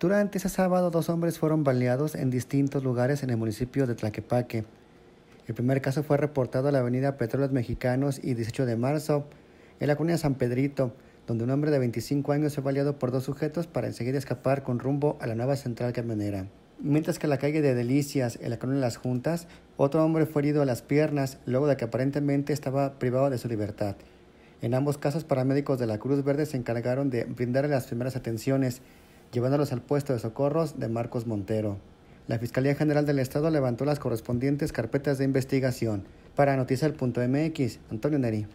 Durante ese sábado, dos hombres fueron baleados en distintos lugares en el municipio de Tlaquepaque. El primer caso fue reportado a la avenida Petróleos Mexicanos y 18 de marzo, en la colonia San Pedrito, donde un hombre de 25 años fue baleado por dos sujetos para enseguida escapar con rumbo a la nueva central camionera. Mientras que en la calle de Delicias, en la colonia Las Juntas, otro hombre fue herido a las piernas luego de que aparentemente estaba privado de su libertad. En ambos casos, paramédicos de la Cruz Verde se encargaron de brindarle las primeras atenciones llevándolos al puesto de socorros de Marcos Montero. La Fiscalía General del Estado levantó las correspondientes carpetas de investigación. Para Mx, Antonio Neri.